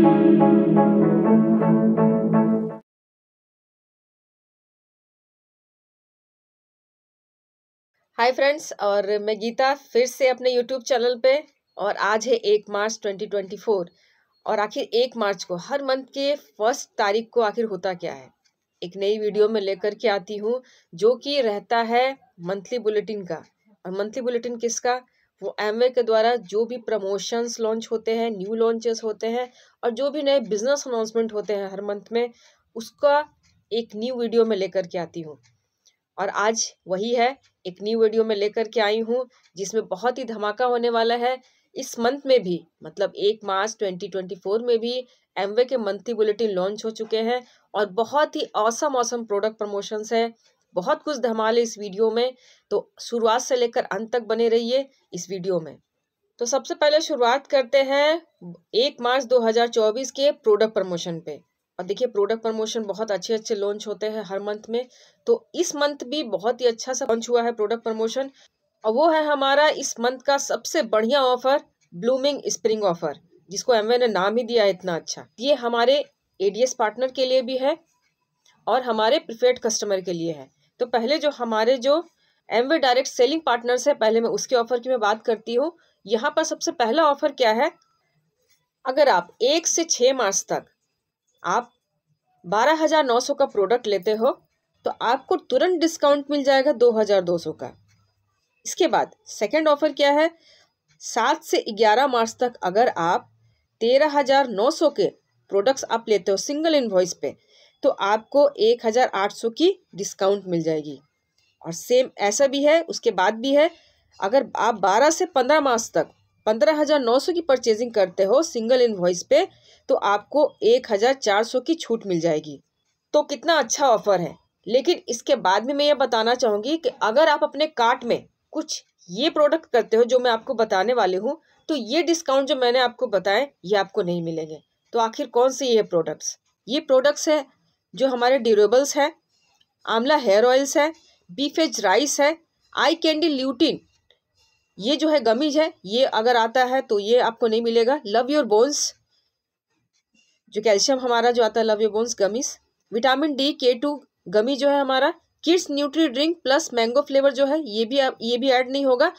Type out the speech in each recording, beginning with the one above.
hi friends और मैं गीता फिर से अपने यूट्यूब चैनल पे और आज है एक मार्च 2024 और आखिर एक मार्च को हर मंथ के फर्स्ट तारीख को आखिर होता क्या है एक नई वीडियो में लेकर के आती हूँ जो कि रहता है मंथली बुलेटिन का और मंथली बुलेटिन किसका वो एमवे के द्वारा जो भी प्रमोशंस लॉन्च होते हैं न्यू लॉन्चेस होते हैं और जो भी नए बिजनेस अनाउंसमेंट होते हैं हर मंथ में उसका एक न्यू वीडियो में लेकर के आती हूँ और आज वही है एक न्यू वीडियो में लेकर के आई हूँ जिसमें बहुत ही धमाका होने वाला है इस मंथ में भी मतलब एक मार्च 2024 में भी एमवे के मंथली बुलेटिन लॉन्च हो चुके हैं और बहुत ही औसम औसम प्रोडक्ट प्रमोशंस हैं बहुत कुछ धमाल है इस वीडियो में तो शुरुआत से लेकर अंत तक बने रहिए इस वीडियो में तो सबसे पहले शुरुआत करते हैं एक मार्च 2024 के प्रोडक्ट प्रमोशन पे और देखिए प्रोडक्ट प्रमोशन बहुत अच्छे अच्छे लॉन्च होते हैं हर मंथ में तो इस मंथ भी बहुत ही अच्छा सा लॉन्च हुआ है प्रोडक्ट प्रमोशन और वो है हमारा इस मंथ का सबसे बढ़िया ऑफर ब्लूमिंग स्प्रिंग ऑफर जिसको एम ने नाम ही दिया है इतना अच्छा ये हमारे एडीएस पार्टनर के लिए भी है और हमारे प्रिफेड कस्टमर के लिए है तो पहले जो हमारे जो एमवे डायरेक्ट सेलिंग पार्टनर्स है पहले मैं उसके ऑफर की मैं बात करती हूँ यहाँ पर सबसे पहला ऑफर क्या है अगर आप एक से छः मार्च तक आप बारह हज़ार नौ सौ का प्रोडक्ट लेते हो तो आपको तुरंत डिस्काउंट मिल जाएगा दो हज़ार दो सौ का इसके बाद सेकंड ऑफर क्या है सात से ग्यारह मार्च तक अगर आप तेरह हज़ार नौ सौ के प्रोडक्ट्स आप लेते हो सिंगल इन्वॉइस पे तो आपको एक हज़ार आठ सौ की डिस्काउंट मिल जाएगी और सेम ऐसा भी है उसके बाद भी है अगर आप बारह से पंद्रह मास तक पंद्रह हज़ार नौ सौ की परचेजिंग करते हो सिंगल इन्वॉइस पे तो आपको एक हज़ार चार सौ की छूट मिल जाएगी तो कितना अच्छा ऑफर है लेकिन इसके बाद में मैं ये बताना चाहूँगी कि अगर आप अपने कार्ट में कुछ ये प्रोडक्ट करते हो जो मैं आपको बताने वाली हूँ तो ये डिस्काउंट जो मैंने आपको बताए ये आपको नहीं मिलेंगे तो आखिर कौन से ये प्रोडक्ट्स ये प्रोडक्ट्स है जो हमारे ड्यूरेबल्स हैं आंवला हेयर ऑयल्स है बीफेज राइस है आई कैंडी ल्यूटिन ये जो है गमीज है ये अगर आता है तो ये आपको नहीं मिलेगा लव योर बोन्स जो कैल्शियम हमारा जो आता है love your bones gummies vitamin D K two gummy जो है हमारा kids nutri drink plus mango flavour जो है ये भी ये भी ऐड नहीं होगा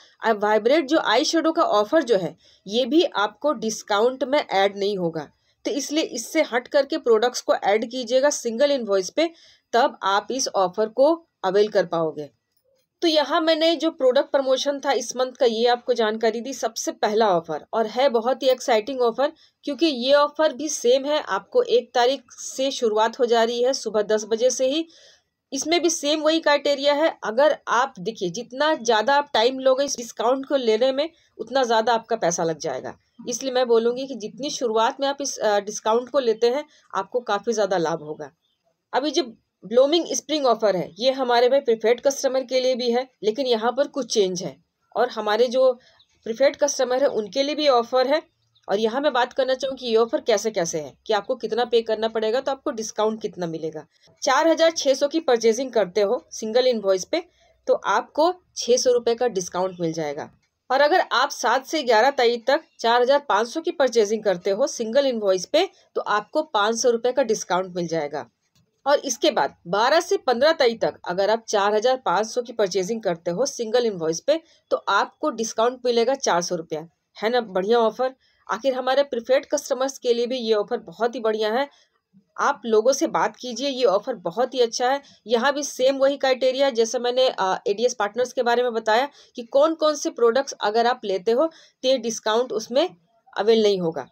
वाइब्रेट जो आई शेडो का ऑफर जो है ये भी आपको डिस्काउंट में ऐड नहीं होगा तो इसलिए इससे हट करके प्रोडक्ट्स को ऐड कीजिएगा सिंगल इन्वॉइस पे तब आप इस ऑफर को अवेल कर पाओगे तो यहाँ मैंने जो प्रोडक्ट प्रमोशन था इस मंथ का ये आपको जानकारी दी सबसे पहला ऑफर और है बहुत ही एक्साइटिंग ऑफर क्योंकि ये ऑफर भी सेम है आपको एक तारीख से शुरुआत हो जा रही है सुबह दस बजे से ही इसमें भी सेम वही क्राइटेरिया है अगर आप देखिए जितना ज़्यादा आप टाइम लोगे इस डिस्काउंट को लेने में उतना ज़्यादा आपका पैसा लग जाएगा इसलिए मैं बोलूँगी कि जितनी शुरुआत में आप इस डिस्काउंट को लेते हैं आपको काफ़ी ज़्यादा लाभ होगा अभी जो ब्लूमिंग स्प्रिंग ऑफर है ये हमारे भाई प्रिफेड कस्टमर के लिए भी है लेकिन यहाँ पर कुछ चेंज है और हमारे जो प्रिफेड कस्टमर है उनके लिए भी ऑफर है और यहाँ मैं बात करना चाहूँ कि ये ऑफर कैसे कैसे है कि आपको कितना पे करना पड़ेगा तो आपको डिस्काउंट कितना मिलेगा चार हज़ार छः सौ की परचेजिंग करते हो सिंगल इन्वॉइस पे तो आपको छः सौ रुपये का डिस्काउंट मिल जाएगा और अगर आप सात से ग्यारह तारीख तक चार हज़ार पाँच सौ की परचेजिंग करते हो सिंगल इन्वॉइस पे तो आपको पाँच सौ रुपये का डिस्काउंट मिल जाएगा और इसके बाद 12 से 15 तारीख तक अगर आप 4,500 की परचेजिंग करते हो सिंगल इन्वॉइस पे तो आपको डिस्काउंट मिलेगा चार सौ रुपया है ना बढ़िया ऑफर आखिर हमारे प्रिफेड कस्टमर्स के लिए भी ये ऑफर बहुत ही बढ़िया है आप लोगों से बात कीजिए ये ऑफर बहुत ही अच्छा है यहाँ भी सेम वही क्राइटेरिया है जैसे मैंने एडीएस पार्टनर्स के बारे में बताया कि कौन कौन से प्रोडक्ट्स अगर आप लेते हो तो ये डिस्काउंट उसमें अवेल नहीं होगा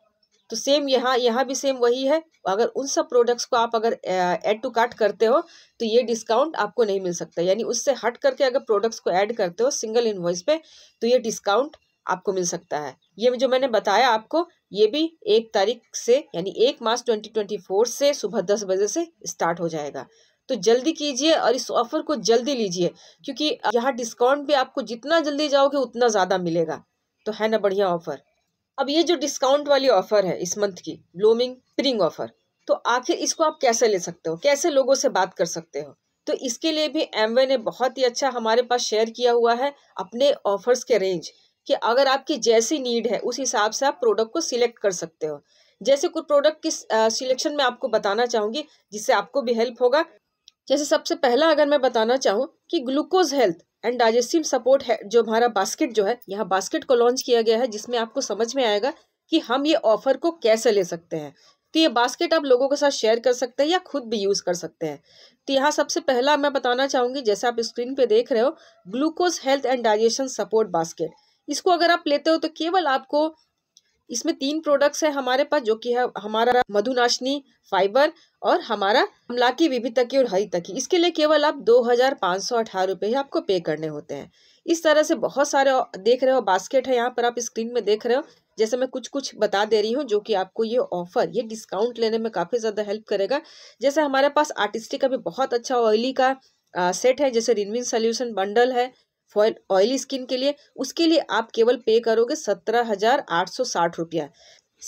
तो सेम यहाँ यहाँ भी सेम वही है अगर उन सब प्रोडक्ट्स को आप अगर ऐड टू कार्ट करते हो तो ये डिस्काउंट आपको नहीं मिल सकता यानी उससे हट करके अगर प्रोडक्ट्स को ऐड करते हो सिंगल इन्वॉइस पे तो ये डिस्काउंट आपको मिल सकता है ये जो मैंने बताया आपको ये भी एक तारीख से यानी एक मार्च 2024 से सुबह दस बजे से स्टार्ट हो जाएगा तो जल्दी कीजिए और इस ऑफ़र को जल्दी लीजिए क्योंकि यहाँ डिस्काउंट भी आपको जितना जल्दी जाओगे उतना ज़्यादा मिलेगा तो है ना बढ़िया ऑफ़र अब ये जो डिस्काउंट वाली ऑफ़र है इस मंथ की ब्लूमिंग प्रिंग ऑफ़र तो आखिर इसको आप कैसे ले सकते हो कैसे लोगों से बात कर सकते हो तो इसके लिए भी एमवे ने बहुत ही अच्छा हमारे पास शेयर किया हुआ है अपने ऑफर्स के रेंज कि अगर आपकी जैसी नीड है उस हिसाब से आप प्रोडक्ट को सिलेक्ट कर सकते हो जैसे कुछ प्रोडक्ट की सिलेक्शन में आपको बताना चाहूंगी जिससे आपको भी हेल्प होगा जैसे सबसे पहला अगर मैं बताना चाहूँ कि glucose health and digestive support है जो हमारा बास्केट जो है यहाँ बास्केट को लॉन्च किया गया है जिसमें आपको समझ में आएगा कि हम ये ऑफर को कैसे ले सकते हैं तो ये बास्केट आप लोगों के साथ शेयर कर सकते हैं या खुद भी यूज़ कर सकते हैं तो यहाँ सबसे पहला मैं बताना चाहूंगी जैसे आप स्क्रीन पे देख रहे हो glucose health and digestion support basket इसको अगर आप लेते हो तो केवल आपको इसमें तीन प्रोडक्ट्स है हमारे पास जो कि है हमारा मधुनाशनी फाइबर और हमारा अमला की तकी और हरी तकी इसके लिए केवल आप दो हज़ार पाँच सौ अठारह रुपये ही आपको पे करने होते हैं इस तरह से बहुत सारे देख रहे हो बास्केट है यहाँ पर आप स्क्रीन में देख रहे हो जैसे मैं कुछ कुछ बता दे रही हूँ जो कि आपको ये ऑफर ये डिस्काउंट लेने में काफ़ी ज़्यादा हेल्प करेगा जैसे हमारे पास आर्टिस्टिक का भी बहुत अच्छा ऑयली का आ, सेट है जैसे रिनविन सोल्यूशन बंडल है फॉयल ऑयली स्किन के लिए उसके लिए आप केवल पे करोगे सत्रह हज़ार आठ सौ साठ रुपया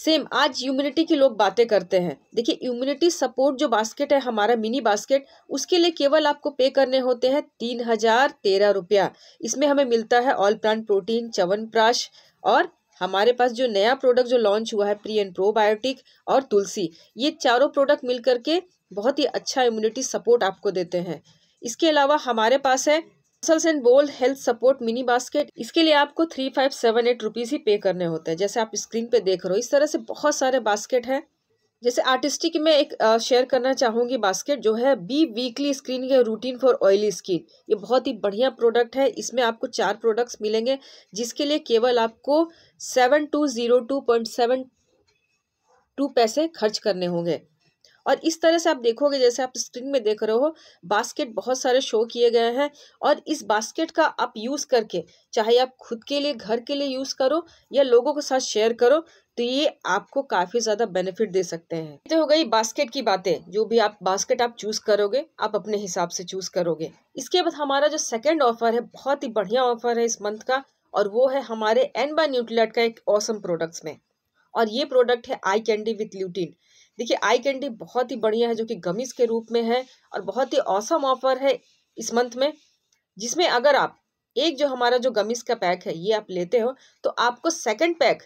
सेम आज इम्यूनिटी की लोग बातें करते हैं देखिए इम्यूनिटी सपोर्ट जो बास्केट है हमारा मिनी बास्केट उसके लिए केवल आपको पे करने होते हैं तीन हजार तेरह रुपया इसमें हमें मिलता है all plant protein chyawanprash और हमारे पास जो नया प्रोडक्ट जो लॉन्च हुआ है प्री एंड प्रोबायोटिक और तुलसी ये चारों प्रोडक्ट मिल करके बहुत ही अच्छा इम्यूनिटी सपोर्ट आपको देते हैं इसके अलावा हमारे पास है muscles and bone health support mini basket इसके लिए आपको three five seven eight rupees ही पे करने होते हैं जैसे आप स्क्रीन पे देख रहे हो इस तरह से बहुत सारे बास्केट हैं जैसे आर्टिस्टिक में एक शेयर करना चाहूँगी बास्केट जो है बी वीकली स्क्रीन के रूटीन फॉर ऑयली स्किन ये बहुत ही बढ़िया प्रोडक्ट है इसमें आपको चार प्रोडक्ट्स मिलेंगे जिसके लिए केवल आपको seven two zero two point seven two पैसे खर्च करने होंगे और इस तरह से आप देखोगे जैसे आप स्क्रीन में देख रहे हो बास्केट बहुत सारे शो किए गए हैं और इस बास्केट का आप यूज़ करके चाहे आप खुद के लिए घर के लिए यूज़ करो या लोगों के साथ शेयर करो तो ये आपको काफ़ी ज़्यादा बेनिफिट दे सकते हैं तो हो गई बास्केट की बातें जो भी आप बास्केट आप चूज़ करोगे आप अपने हिसाब से चूज़ करोगे इसके बाद हमारा जो सेकेंड ऑफर है बहुत ही बढ़िया ऑफर है इस मंथ का और वो है हमारे एन बाय न्यूट्रीलाइट का एक औसम प्रोडक्ट्स में और ये प्रोडक्ट है आई कैंडी विथ ल्यूटीन देखिए आई कैंडी बहुत ही बढ़िया है जो कि गमीज के रूप में है और बहुत ही औसम ऑफर है इस मंथ में जिसमें अगर आप एक जो हमारा जो गमीज का पैक है ये आप लेते हो तो आपको सेकंड पैक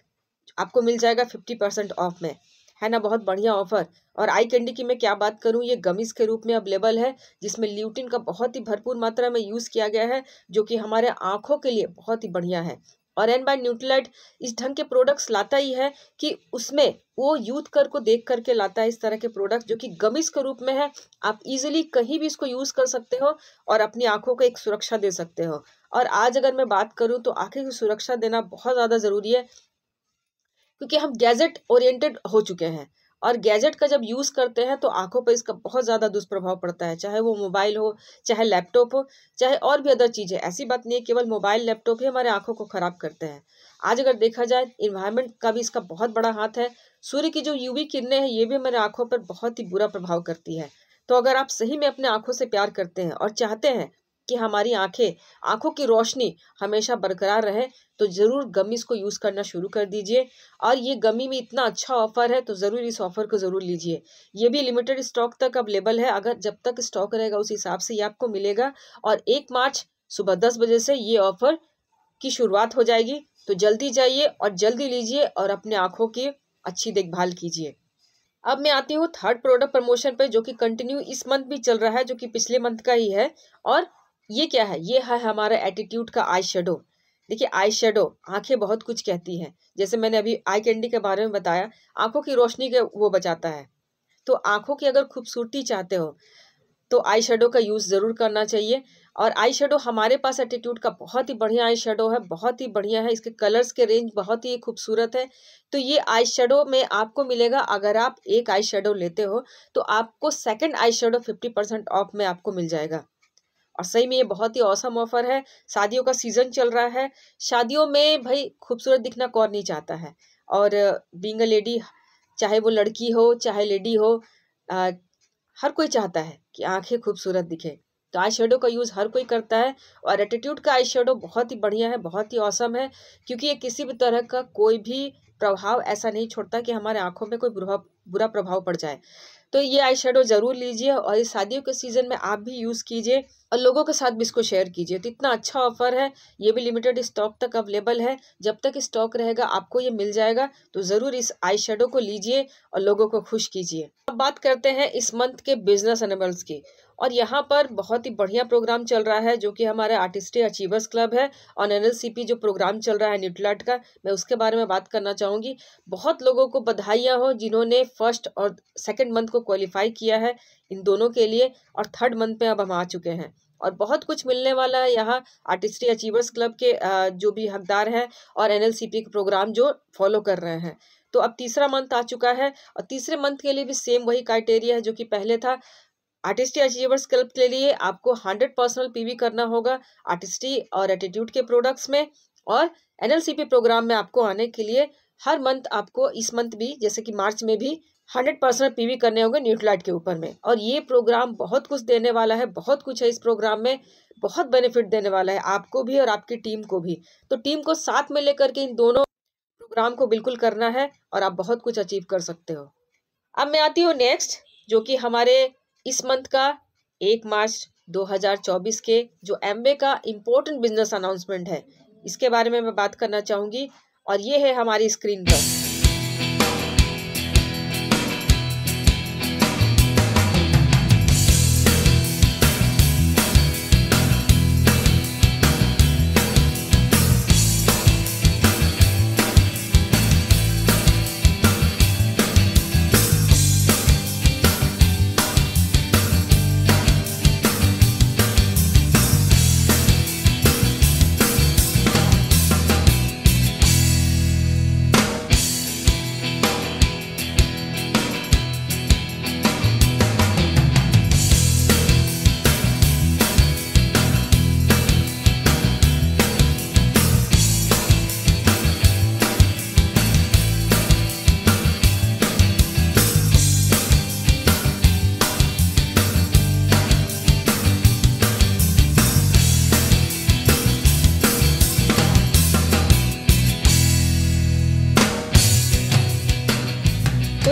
आपको मिल जाएगा फिफ्टी परसेंट ऑफ में है ना बहुत बढ़िया ऑफर और आई कैंडी की मैं क्या बात करूँ ये गमीज के रूप में अवेलेबल है जिसमें ल्यूटिन का बहुत ही भरपूर मात्रा में यूज़ किया गया है जो कि हमारे आँखों के लिए बहुत ही बढ़िया है और एन बाय न्यूट्रलाइट इस ढंग के प्रोडक्ट्स लाता ही है कि उसमें वो यूथ कर को देख करके लाता है इस तरह के प्रोडक्ट जो कि गमिस के रूप में है आप इजीली कहीं भी इसको यूज़ कर सकते हो और अपनी आंखों को एक सुरक्षा दे सकते हो और आज अगर मैं बात करूं तो आंखें की सुरक्षा देना बहुत ज़्यादा ज़रूरी है क्योंकि हम गैजेट ओरिएंटेड हो चुके हैं और गैजेट का जब यूज़ करते हैं तो आंखों पर इसका बहुत ज़्यादा दुष्प्रभाव पड़ता है चाहे वो मोबाइल हो चाहे लैपटॉप हो चाहे और भी अदर चीज़ें ऐसी बात नहीं है केवल मोबाइल लैपटॉप ही हमारे आंखों को ख़राब करते हैं आज अगर देखा जाए इन्वायरमेंट का भी इसका बहुत बड़ा हाथ है सूर्य की जो यूवी किरणें हैं ये भी हमारे आंखों पर बहुत ही बुरा प्रभाव करती है तो अगर आप सही में अपने आंखों से प्यार करते हैं और चाहते हैं कि हमारी आंखें आंखों की रोशनी हमेशा बरकरार रहे तो ज़रूर गमीज़ को यूज़ करना शुरू कर दीजिए और ये गमी में इतना अच्छा ऑफ़र है तो ज़रूर इस ऑफ़र को ज़रूर लीजिए ये भी लिमिटेड स्टॉक तक अवेलेबल है अगर जब तक स्टॉक रहेगा उस हिसाब से ये आपको मिलेगा और एक मार्च सुबह दस बजे से ये ऑफ़र की शुरुआत हो जाएगी तो जल्दी जाइए और जल्दी लीजिए और अपने आँखों की अच्छी देखभाल कीजिए अब मैं आती हूँ थर्ड प्रोडक्ट प्रमोशन पे जो कि कंटिन्यू इस मंथ भी चल रहा है जो कि पिछले मंथ का ही है और ये क्या है ये है हमारा एटीट्यूड का आई शेडो देखिए आई शेडो आंखें बहुत कुछ कहती हैं जैसे मैंने अभी आई कैंडी के बारे में बताया आंखों की रोशनी के वो बचाता है तो आंखों की अगर खूबसूरती चाहते हो तो आई शेडो का यूज़ ज़रूर करना चाहिए और आई शेडो हमारे पास एटीट्यूड का बहुत ही बढ़िया आई शेडो है बहुत ही बढ़िया है इसके कलर्स के रेंज बहुत ही खूबसूरत है तो ये आई शेडो में आपको मिलेगा अगर आप एक आई शेडो लेते हो तो आपको second eye shadow fifty percent off में आपको मिल जाएगा और सही में ये बहुत ही औसम ऑफर है शादियों का सीज़न चल रहा है शादियों में भाई खूबसूरत दिखना कौन नहीं चाहता है और बींग अ लेडी चाहे वो लड़की हो चाहे लेडी हो आ, हर कोई चाहता है कि आंखें खूबसूरत दिखे तो आई शेडो का यूज़ हर कोई करता है और एटीट्यूड का आई शेडो बहुत ही बढ़िया है बहुत ही औसम है क्योंकि ये किसी भी तरह का कोई भी प्रभाव ऐसा नहीं छोड़ता कि हमारे आंखों में कोई बुरा बुरा प्रभाव पड़ जाए तो ये आई ज़रूर लीजिए और इस शादियों के सीज़न में आप भी यूज़ कीजिए और लोगों के साथ भी इसको शेयर कीजिए तो इतना अच्छा ऑफर है ये भी लिमिटेड स्टॉक तक अवेलेबल है जब तक स्टॉक रहेगा आपको ये मिल जाएगा तो ज़रूर इस आई शेडो को लीजिए और लोगों को खुश कीजिए अब बात करते हैं इस मंथ के बिजनेस एनिमल्स की और यहाँ पर बहुत ही बढ़िया प्रोग्राम चल रहा है जो कि हमारे आर्टिस्टी अचीवर्स क्लब है और एन जो प्रोग्राम चल रहा है न्यूटलाट का मैं उसके बारे में बात करना चाहूँगी बहुत लोगों को बधाइयाँ हो जिन्होंने फर्स्ट और सेकेंड मंथ को क्वालिफाई किया है इन दोनों के लिए और थर्ड मंथ में अब हम आ चुके हैं और बहुत कुछ मिलने वाला है यहाँ आर्टिस्टी अचीवर्स क्लब के जो भी हकदार हैं और एन के प्रोग्राम जो फॉलो कर रहे हैं तो अब तीसरा मंथ आ चुका है और तीसरे मंथ के लिए भी सेम वही क्राइटेरिया है जो कि पहले था आर्टिस्टी अचीवर स्कल्प के लिए आपको हंड्रेड पर्सनल पीवी करना होगा आर्टिस्टी और एटीट्यूड के प्रोडक्ट्स में और एनएलसीपी प्रोग्राम में आपको आने के लिए हर मंथ आपको इस मंथ भी जैसे कि मार्च में भी हंड्रेड परसेंट वी करने होंगे न्यूट्रलाइट के ऊपर में और ये प्रोग्राम बहुत कुछ देने वाला है बहुत कुछ है इस प्रोग्राम में बहुत बेनिफिट देने वाला है आपको भी और आपकी टीम को भी तो टीम को साथ में लेकर के इन दोनों प्रोग्राम को बिल्कुल करना है और आप बहुत कुछ अचीव कर सकते हो अब मैं आती हूँ नेक्स्ट जो कि हमारे इस मंथ का एक मार्च 2024 के जो एम्बे का इम्पोर्टेंट बिजनेस अनाउंसमेंट है इसके बारे में मैं बात करना चाहूँगी और ये है हमारी स्क्रीन पर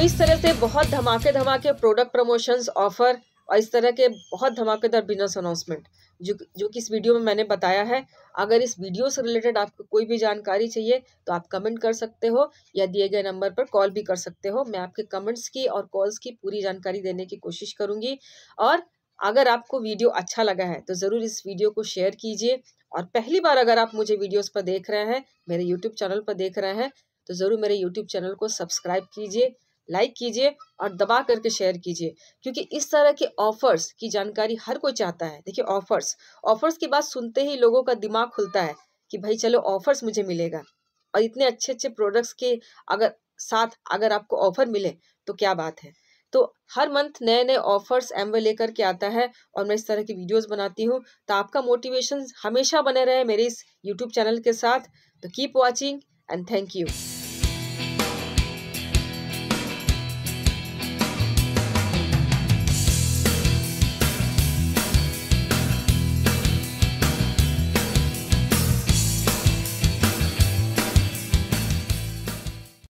इस तरह से बहुत धमाके धमाके प्रोडक्ट प्रमोशंस ऑफर और इस तरह के बहुत धमाकेदार बिजनेस अनाउंसमेंट जो जो कि इस वीडियो में मैंने बताया है अगर इस वीडियो से रिलेटेड आपको कोई भी जानकारी चाहिए तो आप कमेंट कर सकते हो या दिए गए नंबर पर कॉल भी कर सकते हो मैं आपके कमेंट्स की और कॉल्स की पूरी जानकारी देने की कोशिश करूँगी और अगर आपको वीडियो अच्छा लगा है तो ज़रूर इस वीडियो को शेयर कीजिए और पहली बार अगर आप मुझे वीडियोस पर देख रहे हैं मेरे यूट्यूब चैनल पर देख रहे हैं तो ज़रूर मेरे यूट्यूब चैनल को सब्सक्राइब कीजिए लाइक कीजिए और दबा करके शेयर कीजिए क्योंकि इस तरह के ऑफर्स की जानकारी हर कोई चाहता है देखिए ऑफर्स ऑफर्स की बात सुनते ही लोगों का दिमाग खुलता है कि भाई चलो ऑफर्स मुझे मिलेगा और इतने अच्छे अच्छे प्रोडक्ट्स के अगर साथ अगर आपको ऑफर मिले तो क्या बात है तो हर मंथ नए नए ऑफर्स वे लेकर के आता है और मैं इस तरह की वीडियोस बनाती हूँ तो आपका मोटिवेशन हमेशा बने रहे मेरे इस यूट्यूब चैनल के साथ तो keep watching and thank you